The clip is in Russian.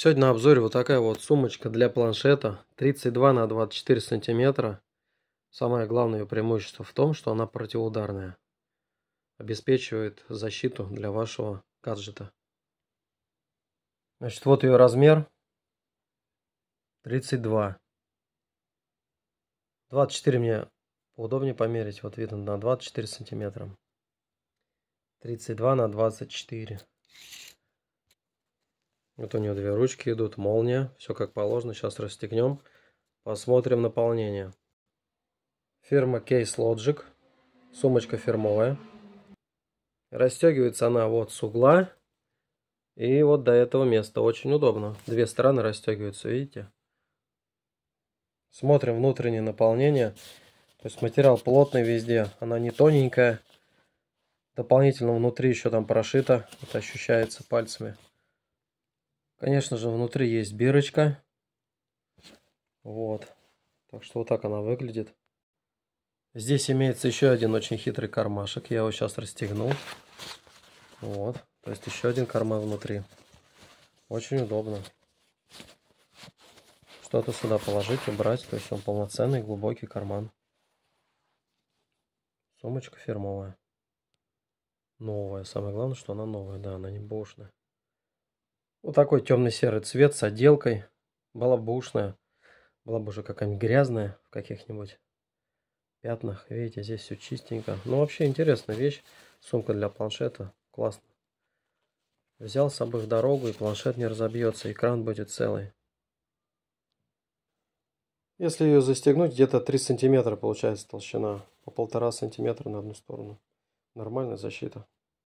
Сегодня на обзоре вот такая вот сумочка для планшета 32 на 24 сантиметра. Самое главное ее преимущество в том, что она противоударная. Обеспечивает защиту для вашего гаджета. Значит, вот ее размер 32. 24 мне удобнее померить, вот видно на 24 сантиметра. 32 на 24. Вот у нее две ручки идут, молния, все как положено. Сейчас расстегнем, посмотрим наполнение. Фирма Case Logic, сумочка фирмовая. Расстегивается она вот с угла и вот до этого места. Очень удобно. Две стороны расстегиваются, видите? Смотрим внутреннее наполнение. То есть материал плотный везде, она не тоненькая. Дополнительно внутри еще там прошито, это ощущается пальцами. Конечно же, внутри есть бирочка. Вот. Так что вот так она выглядит. Здесь имеется еще один очень хитрый кармашек. Я его сейчас расстегнул. Вот. То есть еще один карман внутри. Очень удобно. Что-то сюда положить, убрать. То есть он полноценный, глубокий карман. Сумочка фирмовая. Новая. Самое главное, что она новая. Да, она не бушная. Вот такой темно-серый цвет с отделкой. Была бы ушная. Была бы уже какая-нибудь грязная в каких-нибудь пятнах. Видите, здесь все чистенько. Ну, вообще интересная вещь. Сумка для планшета. Классно. Взял с собой в дорогу, и планшет не разобьется. Экран будет целый. Если ее застегнуть, где-то 3 сантиметра получается толщина. По полтора сантиметра на одну сторону. Нормальная защита.